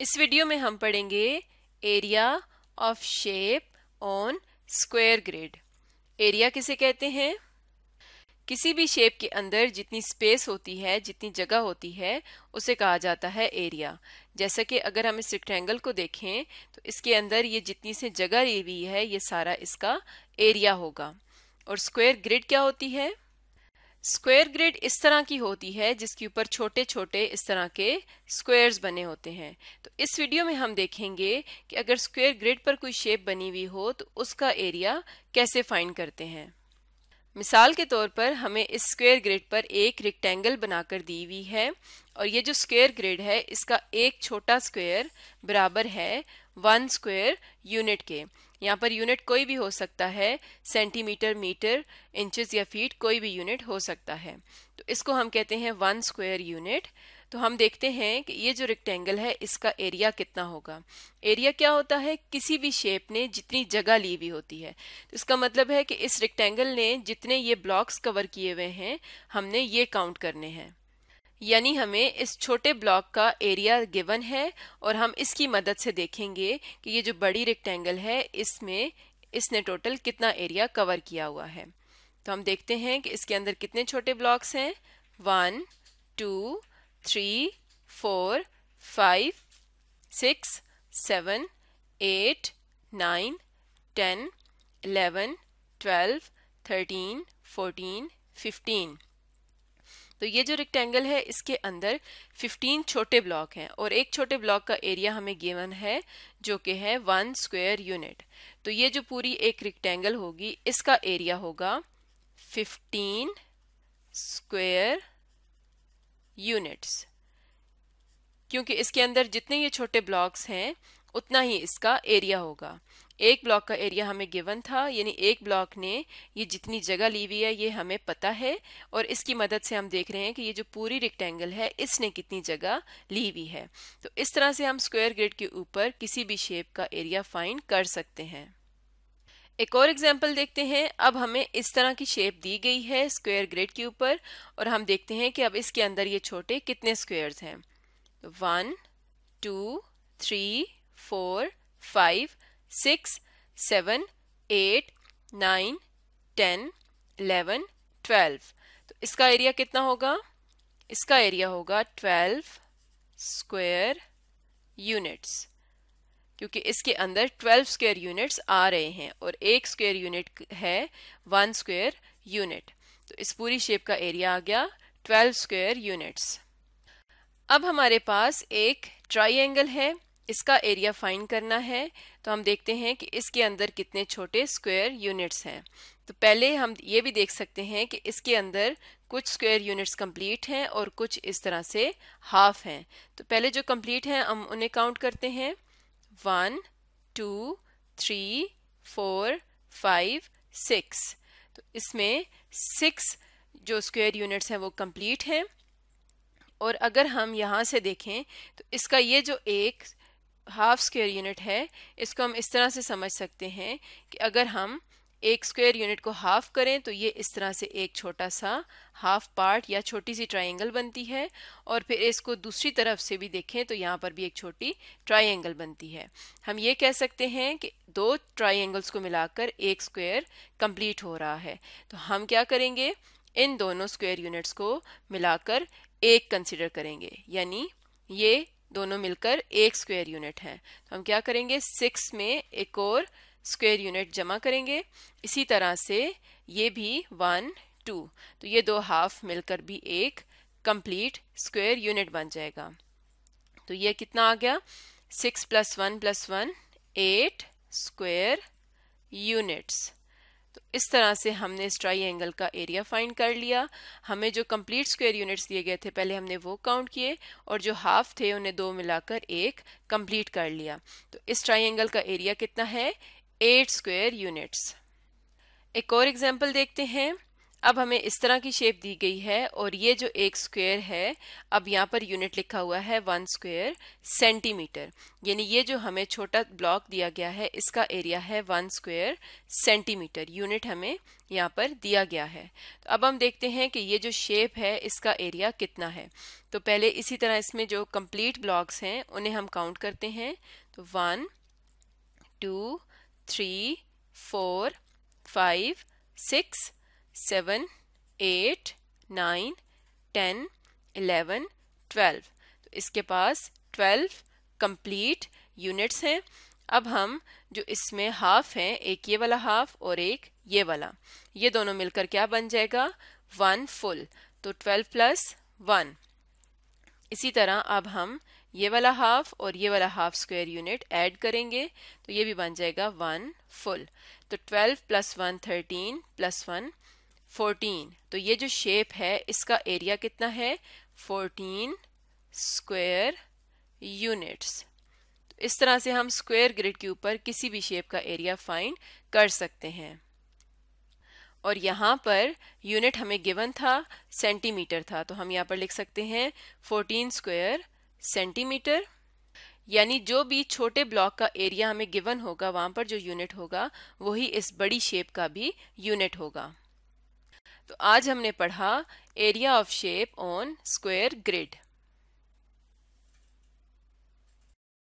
इस वीडियो में हम पढ़ेंगे area of shape on square grid area किसे कहते हैं किसी भी शेप के अंदर जितनी स्पेस होती है जितनी जगह होती है उसे कहा जाता है एरिया जैसा कि अगर हम इस रेक्टेंगल को देखें तो इसके अंदर ये जितनी से जगह ली हुई है ये सारा इसका एरिया होगा और स्क्वायर ग्रिड क्या होती है स्क्वायर ग्रिड इस तरह की होती है जिसके ऊपर छोटे छोटे इस तरह के स्क्वायर्स बने होते हैं तो इस वीडियो में हम देखेंगे कि अगर स्क्वायर ग्रिड पर कोई शेप बनी हुई हो तो उसका एरिया कैसे फाइंड करते हैं मिसाल के तौर पर हमें इस स्क्वायर ग्रिड पर एक रेक्टेंगल बनाकर दी हुई है और ये जो स्क्वायर ग्रिड है इसका एक छोटा स्क्वायर बराबर है वन स्क्वायर यूनिट के यहाँ पर यूनिट कोई भी हो सकता है सेंटीमीटर मीटर इंचेस या फीट कोई भी यूनिट हो सकता है तो इसको हम कहते हैं वन स्क्वायर यूनिट तो हम देखते हैं कि ये जो रेक्टेंगल है इसका एरिया कितना होगा एरिया क्या होता है किसी भी शेप ने जितनी जगह ली हुई होती है तो इसका मतलब है कि इस रेक्टेंगल ने जितने ये ब्लॉक्स कवर किए हुए हैं हमने ये काउंट करने हैं यानी हमें इस छोटे ब्लॉक का एरिया गिवन है और हम इसकी मदद से देखेंगे कि ये जो बड़ी रेक्टेंगल है इसमें इसने टोटल कितना एरिया कवर किया हुआ है तो हम देखते हैं कि इसके अंदर कितने छोटे ब्लॉक्स हैं one two three four five six seven eight nine ten eleven twelve thirteen fourteen fifteen तो ये जो रेक्टेंगल है इसके अंदर 15 छोटे ब्लॉक हैं और एक छोटे ब्लॉक का एरिया हमें गिवन है जो कि है वन स्क्वेयर यूनिट तो ये जो पूरी एक रेक्टेंगल होगी इसका एरिया होगा 15 स्क्वेयर यूनिट्स क्योंकि इसके अंदर जितने ये छोटे ब्लॉक्स हैं उतना ही इसका एरिया होगा एक ब्लॉक का एरिया हमें गिवन था यानी एक ब्लॉक ने ये जितनी जगह ली हुई है ये हमें पता है और इसकी मदद से हम देख रहे हैं कि ये जो पूरी रिक्टेंगल है इसने कितनी जगह ली हुई है तो इस तरह से हम स्क्वायर ग्रिड के ऊपर किसी भी शेप का एरिया फाइंड कर सकते हैं एक और एग्जाम्पल देखते हैं अब हमें इस तरह की शेप दी गई है स्क्वेयर ग्रिड के ऊपर और हम देखते हैं कि अब इसके अंदर ये छोटे कितने स्क्वेयर्स हैं one two three four five six seven eight nine ten eleven twelve तो इसका एरिया कितना होगा इसका एरिया होगा ट्वेल्व स्क्वेयर यूनिट्स क्योंकि इसके अंदर ट्वेल्व स्क्वेयर यूनिट्स आ रहे हैं और एक स्क्वेयर यूनिट है वन स्क्वेयर यूनिट तो इस पूरी शेप का एरिया आ गया ट्वेल्व स्क्वेयर यूनिट्स अब हमारे पास एक ट्राइंगल है इसका एरिया फाइंड करना है तो हम देखते हैं कि इसके अंदर कितने छोटे स्क्वायर यूनिट्स हैं तो पहले हम ये भी देख सकते हैं कि इसके अंदर कुछ स्क्वायर यूनिट्स कंप्लीट हैं और कुछ इस तरह से हाफ हैं तो पहले जो कंप्लीट हैं हम उन्हें काउंट करते हैं one two three four five six तो इसमें सिक्स जो स्क्वायर यूनिट्स हैं वो कंप्लीट हैं और अगर हम यहाँ से देखें तो इसका ये जो एक हाफ स्क्वेयर यूनिट है इसको हम इस तरह से समझ सकते हैं कि अगर हम एक स्क्वेयर यूनिट को हाफ करें तो ये इस तरह से एक छोटा सा हाफ पार्ट या छोटी सी ट्रायंगल बनती है और फिर इसको दूसरी तरफ से भी देखें तो यहाँ पर भी एक छोटी ट्रायंगल बनती है हम ये कह सकते हैं कि दो ट्रायंगल्स को मिलाकर एक स्क्वेयर कंप्लीट हो रहा है तो हम क्या करेंगे इन दोनों स्क्वेयर यूनिट्स को मिलाकर एक कंसिडर करेंगे यानी ये दोनों मिलकर एक स्क्वायर यूनिट हैं तो हम क्या करेंगे सिक्स में एक और स्क्वायर यूनिट जमा करेंगे इसी तरह से ये भी वन टू तो ये दो हाफ मिलकर भी एक कंप्लीट स्क्वायर यूनिट बन जाएगा तो ये कितना आ गया six plus one plus one eight square units तो इस तरह से हमने इस ट्राई एंगल का एरिया फाइंड कर लिया हमें जो कंप्लीट स्क्वायर यूनिट्स दिए गए थे पहले हमने वो काउंट किए और जो हाफ थे उन्हें दो मिलाकर एक कंप्लीट कर लिया तो इस ट्राई एंगल का एरिया कितना है एट स्क्वायर यूनिट्स एक और एग्जाम्पल देखते हैं अब हमें इस तरह की शेप दी गई है और ये जो एक स्क्वायर है अब यहाँ पर यूनिट लिखा हुआ है वन स्क्वायर सेंटीमीटर यानी ये जो हमें छोटा ब्लॉक दिया गया है इसका एरिया है वन स्क्वायर सेंटीमीटर यूनिट हमें यहाँ पर दिया गया है तो अब हम देखते हैं कि ये जो शेप है इसका एरिया कितना है तो पहले इसी तरह इसमें जो कम्प्लीट ब्लॉक्स हैं उन्हें हम काउंट करते हैं तो one two three four five six seven eight nine ten eleven twelve तो इसके पास ट्वेल्व कंप्लीट यूनिट्स हैं अब हम जो इसमें हाफ हैं एक ये वाला हाफ और एक ये वाला ये दोनों मिलकर क्या बन जाएगा वन फुल तो ट्वेल्व प्लस वन इसी तरह अब हम ये वाला हाफ और ये वाला हाफ स्क्वायर यूनिट ऐड करेंगे तो ये भी बन जाएगा वन फुल तो twelve plus one thirteen plus one fourteen तो ये जो शेप है इसका एरिया कितना है फोर्टीन स्क्वेयर यूनिट्स तो इस तरह से हम स्क्वेयर ग्रिड के ऊपर किसी भी शेप का एरिया फाइंड कर सकते हैं और यहाँ पर यूनिट हमें गिवन था सेंटीमीटर था तो हम यहाँ पर लिख सकते हैं 14 स्क्वेयर सेंटीमीटर यानी जो भी छोटे ब्लॉक का एरिया हमें गिवन होगा वहाँ पर जो यूनिट होगा वही इस बड़ी शेप का भी यूनिट होगा तो आज हमने पढ़ा area of shape on square grid